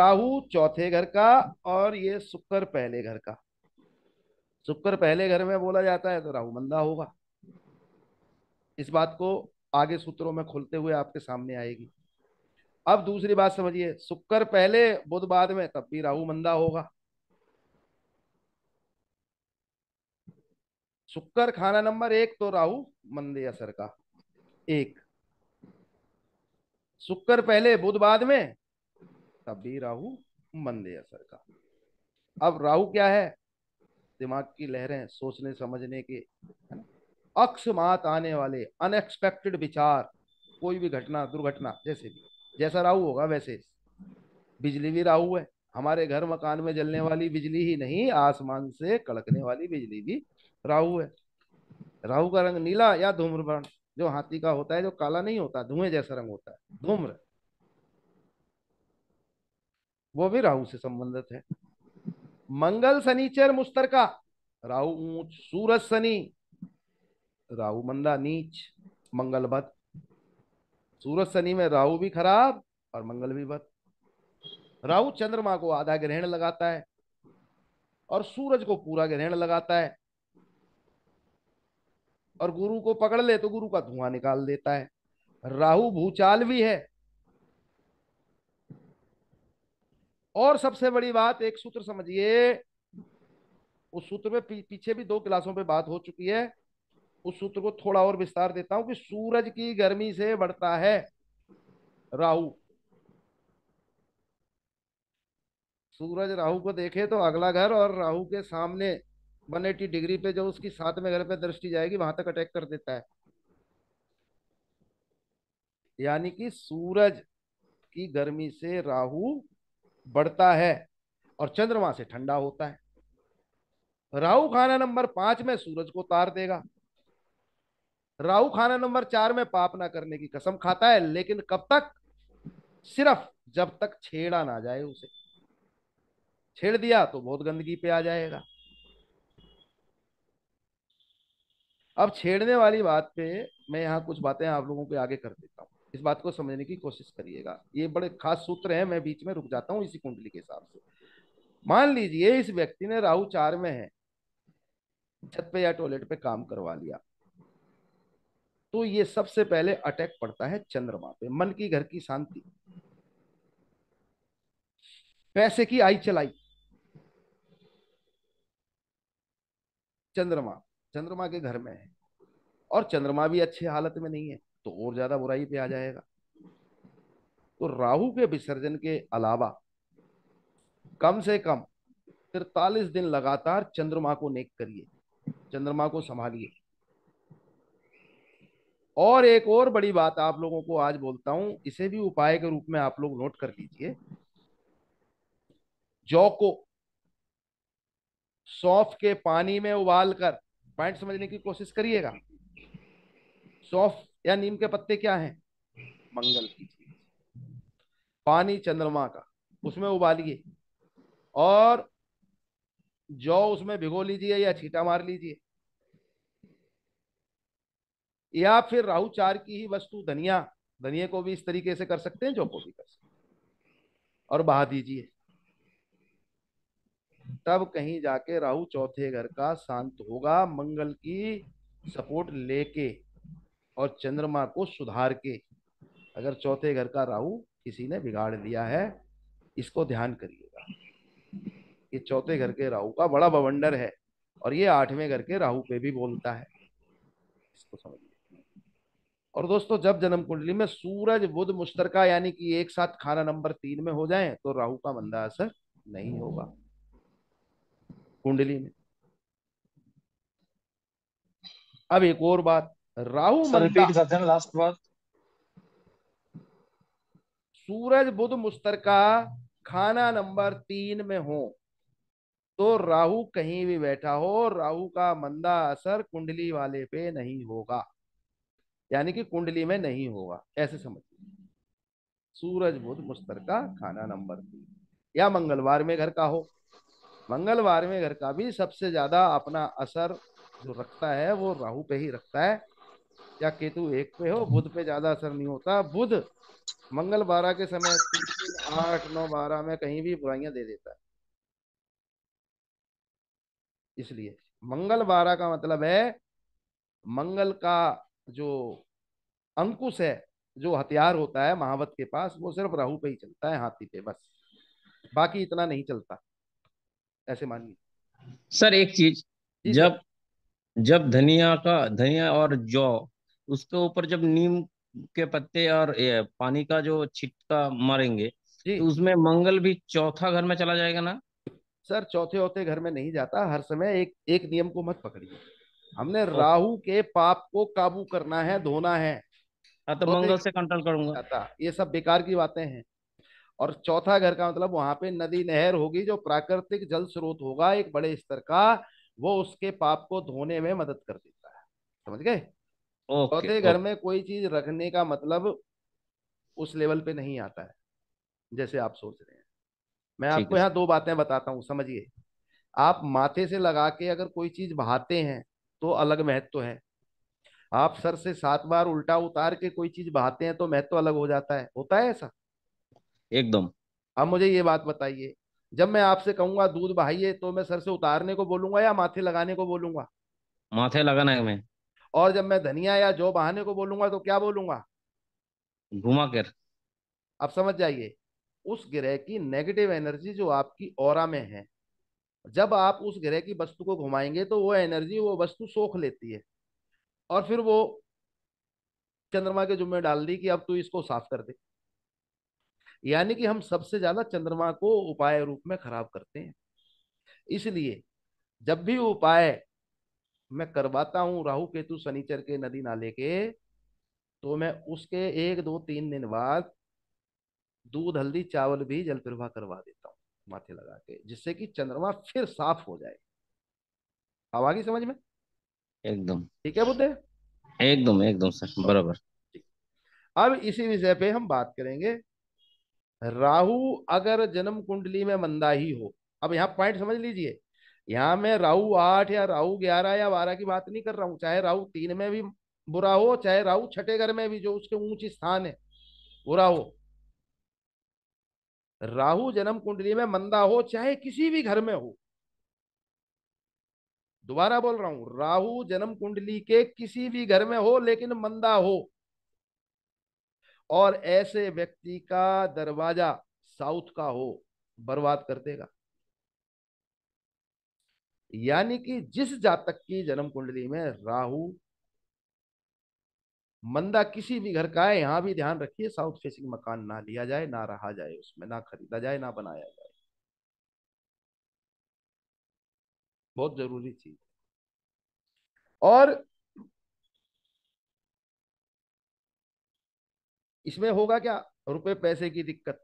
राहु चौथे घर का और ये शुक्र पहले घर का शुक्र पहले घर में बोला जाता है तो राहु मंदा होगा इस बात को आगे सूत्रों में खुलते हुए आपके सामने आएगी अब दूसरी बात समझिए शुक्र पहले बुध बाद में तब भी राहु मंदा होगा शुक्र खाना नंबर एक तो राहु मंदे असर का एक शुक्र पहले बुध बाद में तभी राहु मंदे असर का अब राहु क्या है दिमाग की लहरें सोचने समझने के है ना अक्षमात आने वाले अनएक्सपेक्टेड विचार कोई भी घटना दुर्घटना जैसे भी जैसा राहु होगा वैसे बिजली भी राहु है हमारे घर मकान में जलने वाली बिजली ही नहीं आसमान से कड़कने वाली बिजली भी राहु है राहु का रंग नीला या धूम्रवर्ण जो हाथी का होता है जो काला नहीं होता धुएं जैसा रंग होता है धूम्र वो भी राहु से संबंधित है मंगल शनिचर मुस्तरका राहु ऊंच सूरज शनि राहु मंदा नीच मंगल बद सूरज शनि में राहु भी खराब और मंगल भी बद राहु चंद्रमा को आधा ग्रहण लगाता है और सूरज को पूरा ग्रहण लगाता है और गुरु को पकड़ ले तो गुरु का धुआं निकाल देता है राहु भूचाल भी है और सबसे बड़ी बात एक सूत्र समझिए उस सूत्र में पीछे भी दो क्लासों पे बात हो चुकी है उस सूत्र को थोड़ा और विस्तार देता हूं कि सूरज की गर्मी से बढ़ता है राहु सूरज राहु को देखे तो अगला घर और राहु के सामने 180 डिग्री पे जो उसकी सातवें घर पे दृष्टि जाएगी वहां तक अटैक कर देता है यानी कि सूरज की गर्मी से राहु बढ़ता है और चंद्रमा से ठंडा होता है राहु खाना नंबर पांच में सूरज को तार देगा राहु खाना नंबर चार में पाप ना करने की कसम खाता है लेकिन कब तक सिर्फ जब तक छेड़ा ना जाए उसे छेड़ दिया तो बहुत गंदगी पे आ जाएगा अब छेड़ने वाली बात पे मैं यहां कुछ बातें आप लोगों के आगे कर देता हूं इस बात को समझने की कोशिश करिएगा ये बड़े खास सूत्र हैं मैं बीच में रुक जाता हूँ इसी कुंडली के हिसाब से मान लीजिए इस व्यक्ति ने राहु चार में है छत पे या टॉयलेट पे काम करवा लिया तो ये सबसे पहले अटैक पड़ता है चंद्रमा पे मन की घर की शांति पैसे की आई चलाई चंद्रमा चंद्रमा के घर में है और चंद्रमा भी अच्छे हालत में नहीं है तो और ज्यादा बुराई पे आ जाएगा तो राहु के विसर्जन के अलावा कम से कम तिरतालीस दिन लगातार चंद्रमा को नेक करिए चंद्रमा को संभालिए और एक और बड़ी बात आप लोगों को आज बोलता हूं इसे भी उपाय के रूप में आप लोग नोट कर लीजिए जौ को सौफ के पानी में उबालकर पॉइंट समझने की कोशिश करिएगा सौफ या नीम के पत्ते क्या हैं मंगल की चीज पानी चंद्रमा का उसमें उबालिए और जौ उसमें भिगो लीजिए या छीटा मार लीजिए या फिर राहु चार की ही वस्तु धनिया धनिया को भी इस तरीके से कर सकते हैं जौ को भी कर सकते और बहा दीजिए तब कहीं जाके राहु चौथे घर का शांत होगा मंगल की सपोर्ट लेके और चंद्रमा को सुधार के अगर चौथे घर का राहु किसी ने बिगाड़ दिया है इसको ध्यान करिएगा ये चौथे घर के राहु का बड़ा बवंडर है और ये आठवें घर के राहु पे भी बोलता है इसको समझिए और दोस्तों जब जन्म कुंडली में सूरज बुध मुश्तरका यानी कि एक साथ खाना नंबर तीन में हो जाए तो राहु का मंदा असर नहीं होगा कुंडली में अब एक और बात राहु लास्ट repeat sarjan सूरज बुध मुस्तरका खाना नंबर तीन में हो तो राहु कहीं भी बैठा हो राहु का मंदा असर कुंडली वाले पे नहीं होगा यानी कि कुंडली में नहीं होगा ऐसे समझिए सूरज बुध मुस्तर का खाना नंबर तीन या मंगलवार में घर का हो मंगलवार में घर का भी सबसे ज्यादा अपना असर जो रखता है वो राहु पे ही रखता है या केतु एक पे हो बुध पे ज्यादा असर नहीं होता बुध मंगल बारह के समय आठ नौ बारह में कहीं भी बुराइयां दे देता है इसलिए मंगल बारह का मतलब है मंगल का जो अंकुश है जो हथियार होता है महावत के पास वो सिर्फ राहु पे ही चलता है हाथी पे बस बाकी इतना नहीं चलता ऐसे मानिए सर एक चीज जब जब धनिया का धनिया और जौ उसके ऊपर जब नीम के पत्ते और पानी का जो छिटका मारेंगे तो उसमें मंगल भी चौथा घर में चला जाएगा ना सर चौथे होते घर में नहीं जाता हर समय एक एक नियम को मत पकड़िए हमने राहु के पाप को काबू करना है धोना है हाँ, तो मंगल से कंट्रोल करूंगा ये सब बेकार की बातें हैं और चौथा घर का मतलब वहां पे नदी नहर होगी जो प्राकृतिक जल स्रोत होगा एक बड़े स्तर का वो उसके पाप को धोने में मदद कर देता है समझ गए ओके घर में कोई चीज रखने का मतलब उस लेवल पे नहीं आता है जैसे आप सोच रहे हैं मैं ठीक आपको है यहाँ दो बातें बताता हूँ समझिए आप माथे से लगा के अगर कोई चीज बहाते हैं तो अलग महत्व है आप सर से सात बार उल्टा उतार के कोई चीज बहाते हैं तो महत्व अलग हो जाता है होता है ऐसा एकदम अब मुझे ये बात बताइए जब मैं आपसे कहूंगा दूध बहाइए तो मैं सर से उतारने को बोलूंगा या माथे लगाने को बोलूंगा माथे लगाना है मैं और जब मैं धनिया या जो बहाने को बोलूंगा तो क्या बोलूंगा घुमा कर आप समझ जाइए उस ग्रह की नेगेटिव एनर्जी जो आपकी और में है जब आप उस ग्रह की वस्तु को घुमाएंगे तो वो एनर्जी वो वस्तु सोख लेती है और फिर वो चंद्रमा के जुम्मे डाल दी कि अब तू इसको साफ कर दे यानी कि हम सबसे ज्यादा चंद्रमा को उपाय रूप में खराब करते हैं इसलिए जब भी उपाय मैं करवाता हूँ राहु केतु शनिचर के नदी नाले के तो मैं उसके एक दो तीन दिन बाद दूध हल्दी चावल भी जल प्रवाह करवा देता हूँ माथे लगा के जिससे कि चंद्रमा फिर साफ हो जाए अब समझ में एकदम ठीक है बुद्धे एकदम एकदम सर बराबर अब इसी विषय पे हम बात करेंगे राहु अगर जन्म कुंडली में मंदा ही हो अब यहाँ पॉइंट समझ लीजिए यहाँ मैं राहु आठ या राहु ग्यारह या बारह की बात नहीं कर रहा हूँ चाहे राहु तीन में भी बुरा हो चाहे राहु छठे घर में भी जो उसके ऊंच स्थान है बुरा हो राहु जन्म कुंडली में मंदा हो चाहे किसी भी घर में हो दोबारा बोल रहा हूं राहु जन्म कुंडली के किसी भी घर में हो लेकिन मंदा हो और ऐसे व्यक्ति का दरवाजा साउथ का हो बर्बाद कर देगा यानी कि जिस जातक की जन्म कुंडली में राहु मंदा किसी भी घर का है यहां भी ध्यान रखिए साउथ फेसिंग मकान ना लिया जाए ना रहा जाए उसमें ना खरीदा जाए ना बनाया जाए बहुत जरूरी चीज और इसमें होगा क्या रुपए पैसे की दिक्कत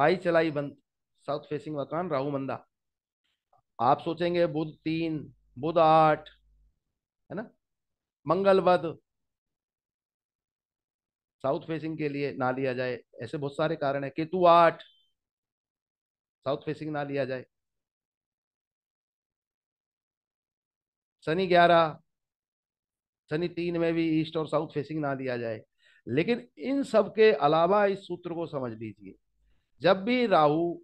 आई चलाई बंद साउथ फेसिंग मकान राहु मंदा आप सोचेंगे बुध तीन बुध आठ है ना मंगल वध साउथ फेसिंग के लिए ना लिया जाए ऐसे बहुत सारे कारण है केतु आठ साउथ फेसिंग ना लिया जाए शनि ग्यारह शनि तीन में भी ईस्ट और साउथ फेसिंग ना लिया जाए लेकिन इन सब के अलावा इस सूत्र को समझ लीजिए जब भी राहु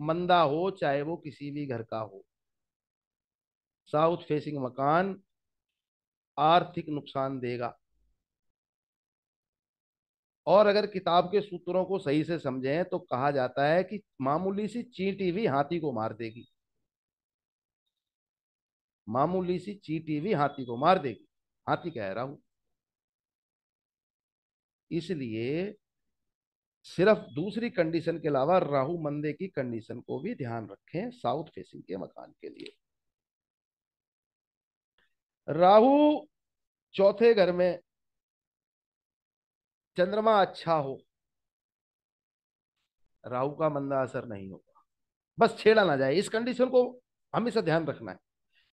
मंदा हो चाहे वो किसी भी घर का हो साउथ फेसिंग मकान आर्थिक नुकसान देगा और अगर किताब के सूत्रों को सही से समझें तो कहा जाता है कि मामूली सी चींटी भी हाथी को मार देगी मामूली सी चींटी भी हाथी को मार देगी हाथी कह रहा हूं इसलिए सिर्फ दूसरी कंडीशन के अलावा राहु मंदे की कंडीशन को भी ध्यान रखें साउथ फेसिंग के मकान के लिए राहु चौथे घर में चंद्रमा अच्छा हो राहु का मंदा असर नहीं होगा बस छेड़ा ना जाए इस कंडीशन को हमेशा ध्यान रखना है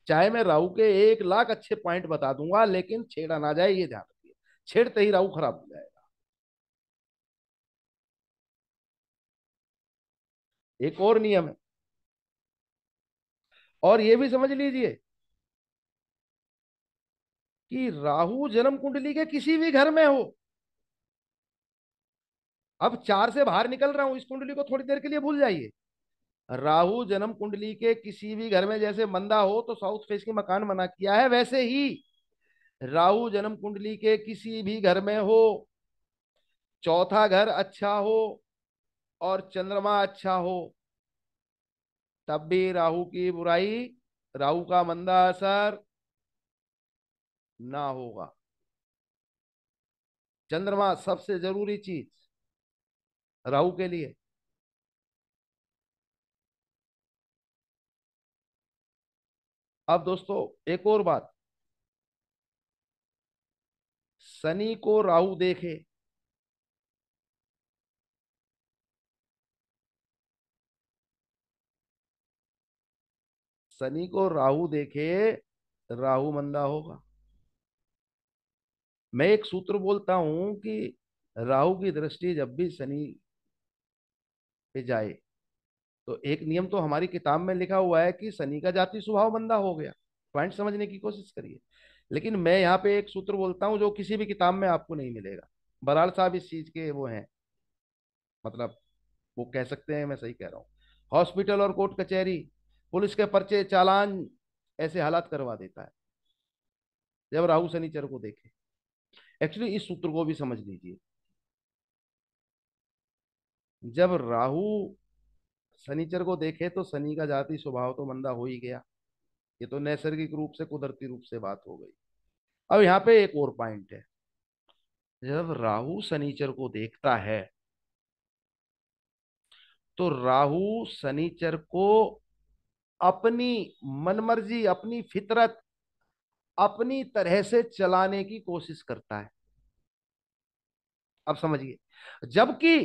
चाहे मैं राहु के एक लाख अच्छे पॉइंट बता दूंगा लेकिन छेड़ा ना जाए ये ध्यान रखिए छेड़ते ही राहु खराब हो जाए एक और नियम है और यह भी समझ लीजिए कि राहु जन्म कुंडली के किसी भी घर में हो अब चार से बाहर निकल रहा हूं इस कुंडली को थोड़ी देर के लिए भूल जाइए राहु जन्म कुंडली के किसी भी घर में जैसे मंदा हो तो साउथ फेस की मकान मना किया है वैसे ही राहु जन्म कुंडली के किसी भी घर में हो चौथा घर अच्छा हो और चंद्रमा अच्छा हो तब भी राहु की बुराई राहु का मंदा असर ना होगा चंद्रमा सबसे जरूरी चीज राहु के लिए अब दोस्तों एक और बात शनि को राहु देखे शनि को राहु देखे राहु मंदा होगा मैं एक सूत्र बोलता हूं कि राहु की दृष्टि जब भी शनि पे जाए तो एक नियम तो हमारी किताब में लिखा हुआ है कि शनि का जाति स्वभाव मंदा हो गया पॉइंट समझने की कोशिश करिए लेकिन मैं यहाँ पे एक सूत्र बोलता हूँ जो किसी भी किताब में आपको नहीं मिलेगा बराल साहब इस चीज के वो हैं मतलब वो कह सकते हैं मैं सही कह रहा हूँ हॉस्पिटल और कोर्ट कचहरी पुलिस के पर्चे चालान ऐसे हालात करवा देता है जब राहु शनिचर को देखे एक्चुअली इस सूत्र को भी समझ लीजिए जब राहु शनिचर को देखे तो शनि का जाति स्वभाव तो मंदा हो ही गया ये तो नैसर्गिक रूप से कुदरती रूप से बात हो गई अब यहां पे एक और पॉइंट है जब राहु शनिचर को देखता है तो राहु शनिचर को अपनी मनमर्जी अपनी फितरत अपनी तरह से चलाने की कोशिश करता है अब समझिए जबकि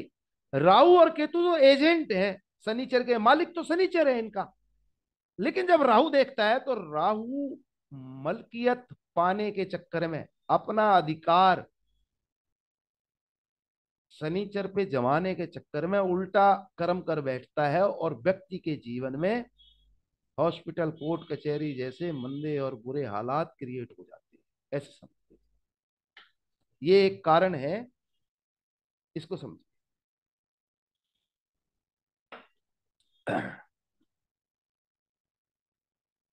राहु और केतु तो एजेंट हैं शनिचर के मालिक तो शनिचर है इनका लेकिन जब राहु देखता है तो राहु मलकियत पाने के चक्कर में अपना अधिकार शनिचर पे जमाने के चक्कर में उल्टा कर्म कर बैठता है और व्यक्ति के जीवन में हॉस्पिटल कोर्ट कचहरी जैसे मंदे और बुरे हालात क्रिएट हो जाते हैं ऐसे समझते ये एक कारण है इसको समझ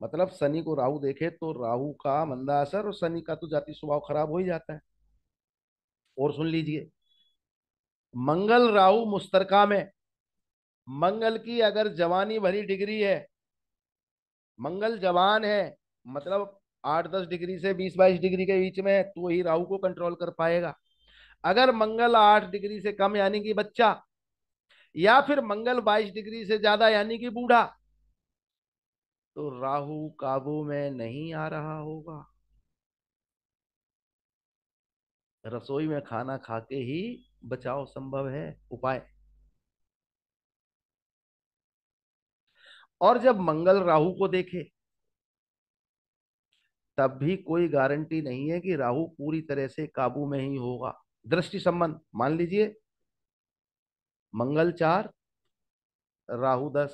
मतलब शनि को राहु देखे तो राहु का मंदा असर और शनि का तो जाति स्वभाव खराब हो ही जाता है और सुन लीजिए मंगल राहु मुस्तरका में मंगल की अगर जवानी भरी डिग्री है मंगल जवान है मतलब आठ दस डिग्री से बीस बाईस डिग्री के बीच में है तो ही राहु को कंट्रोल कर पाएगा अगर मंगल आठ डिग्री से कम यानी कि बच्चा या फिर मंगल बाईस डिग्री से ज्यादा यानी कि बूढ़ा तो राहु काबू में नहीं आ रहा होगा रसोई में खाना खा के ही बचाव संभव है उपाय और जब मंगल राहु को देखे तब भी कोई गारंटी नहीं है कि राहु पूरी तरह से काबू में ही होगा दृष्टि संबंध मान लीजिए मंगल चार राहु दस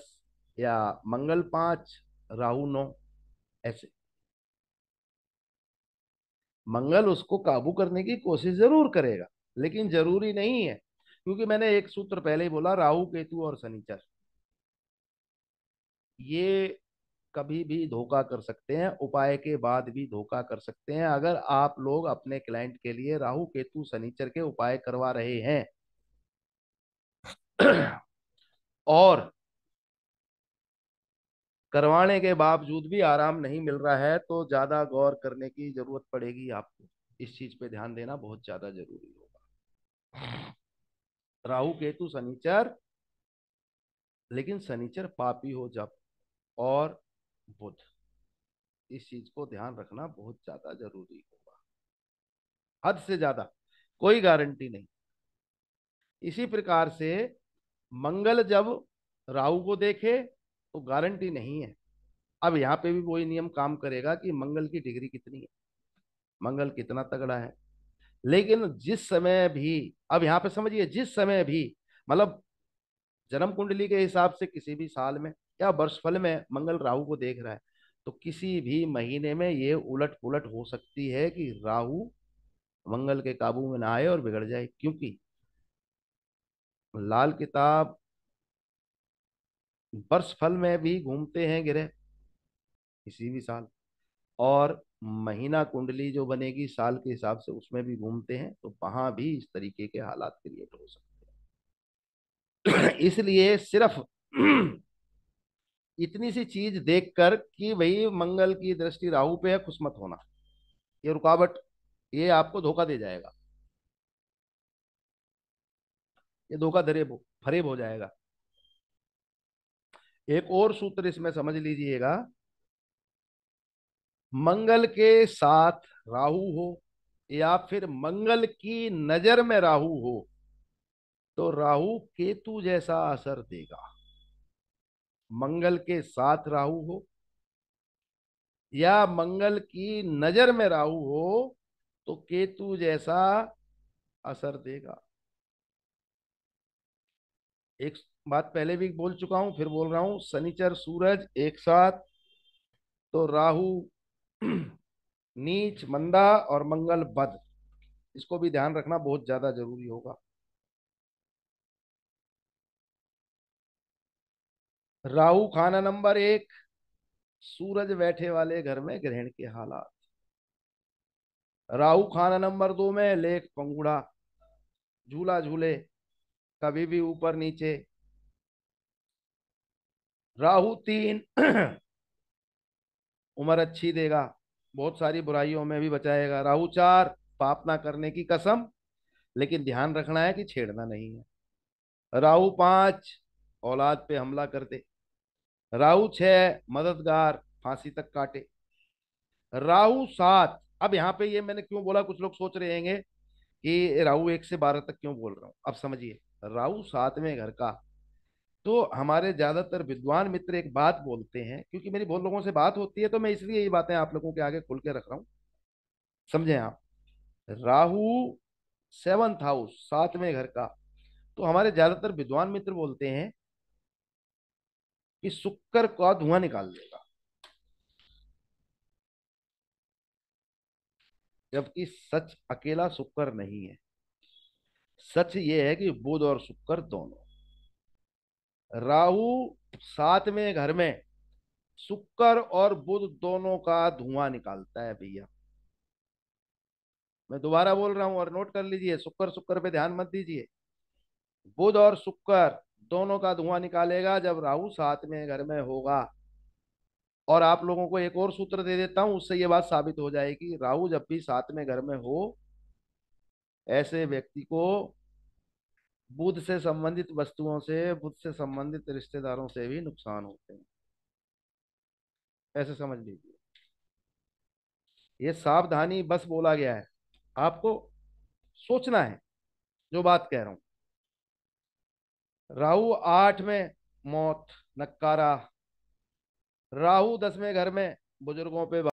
या मंगल पांच राहु नौ ऐसे मंगल उसको काबू करने की कोशिश जरूर करेगा लेकिन जरूरी नहीं है क्योंकि मैंने एक सूत्र पहले ही बोला राहु केतु और शनिचर ये कभी भी धोखा कर सकते हैं उपाय के बाद भी धोखा कर सकते हैं अगर आप लोग अपने क्लाइंट के लिए राहु केतु शनिचर के उपाय करवा रहे हैं और करवाने के बावजूद भी आराम नहीं मिल रहा है तो ज्यादा गौर करने की जरूरत पड़ेगी आपको इस चीज पे ध्यान देना बहुत ज्यादा जरूरी होगा राहु केतु शनिचर लेकिन शनिचर पापी हो जब और बुध इस चीज को ध्यान रखना बहुत ज्यादा जरूरी होगा हद से ज्यादा कोई गारंटी नहीं इसी प्रकार से मंगल जब राहु को देखे तो गारंटी नहीं है अब यहाँ पे भी वही नियम काम करेगा कि मंगल की डिग्री कितनी है मंगल कितना तगड़ा है लेकिन जिस समय भी अब यहाँ पे समझिए जिस समय भी मतलब जन्म कुंडली के हिसाब से किसी भी साल में या वर्षफल में मंगल राहु को देख रहा है तो किसी भी महीने में ये उलट पुलट हो सकती है कि राहु मंगल के काबू में ना आए और बिगड़ जाए क्योंकि लाल किताब वर्ष फल में भी घूमते हैं गिरह किसी भी साल और महीना कुंडली जो बनेगी साल के हिसाब से उसमें भी घूमते हैं तो वहां भी इस तरीके के हालात क्रिएट हो सकते हैं इसलिए सिर्फ इतनी सी चीज देखकर कि भाई मंगल की दृष्टि राहु पे है खुशमत होना ये रुकावट ये आपको धोखा दे जाएगा ये धोखा धरेब फरेब हो जाएगा एक और सूत्र इसमें समझ लीजिएगा मंगल के साथ राहु हो या फिर मंगल की नजर में राहु हो तो राहु केतु जैसा असर देगा मंगल के साथ राहु हो या मंगल की नजर में राहु हो तो केतु जैसा असर देगा एक बात पहले भी बोल चुका हूं फिर बोल रहा हूं शनिचर सूरज एक साथ तो राहु नीच मंदा और मंगल बद इसको भी ध्यान रखना बहुत ज्यादा जरूरी होगा राहु खाना नंबर एक सूरज बैठे वाले घर में ग्रहण के हालात राहु खाना नंबर दो में लेख पंगुड़ा झूला झूले कभी भी ऊपर नीचे राहु तीन उम्र अच्छी देगा बहुत सारी बुराइयों में भी बचाएगा राहु चार पाप ना करने की कसम लेकिन ध्यान रखना है कि छेड़ना नहीं है राहु पांच औलाद पे हमला कर दे राहु छह मददगार फांसी तक काटे राहु सात अब यहाँ पे ये मैंने क्यों बोला कुछ लोग सोच रहे होंगे कि राहु एक से बारह तक क्यों बोल रहा हूं अब समझिए राहु सातवें घर का तो हमारे ज्यादातर विद्वान मित्र एक बात बोलते हैं क्योंकि मेरी बहुत लोगों से बात होती है तो मैं इसलिए ये बातें आप लोगों के आगे खुल के रख रहा हूँ समझे आप राहु सेवंथ हाउस सातवें घर का तो हमारे ज्यादातर विद्वान मित्र बोलते हैं कि शुक्र का धुआं निकाल देगा जबकि सच अकेला शुक्र नहीं है सच ये है कि बुध और शुक्र दोनों राहु साथ में घर में शुक्र और बुध दोनों का धुआं निकालता है भैया मैं दोबारा बोल रहा हूं और नोट कर लीजिए शुक्र शुक्र पे ध्यान मत दीजिए बुध और शुक्र दोनों का धुआं निकालेगा जब राहु साथ में घर में होगा और आप लोगों को एक और सूत्र दे देता हूं उससे ये बात साबित हो जाएगी राहु जब भी साथ में घर में हो ऐसे व्यक्ति को बुध से संबंधित वस्तुओं से बुध से संबंधित रिश्तेदारों से भी नुकसान होते हैं ऐसे समझ लीजिए ये सावधानी बस बोला गया है आपको सोचना है जो बात कह रहा हूं राहु आठ में मौत नकारा राहु दसवें घर में बुजुर्गों पे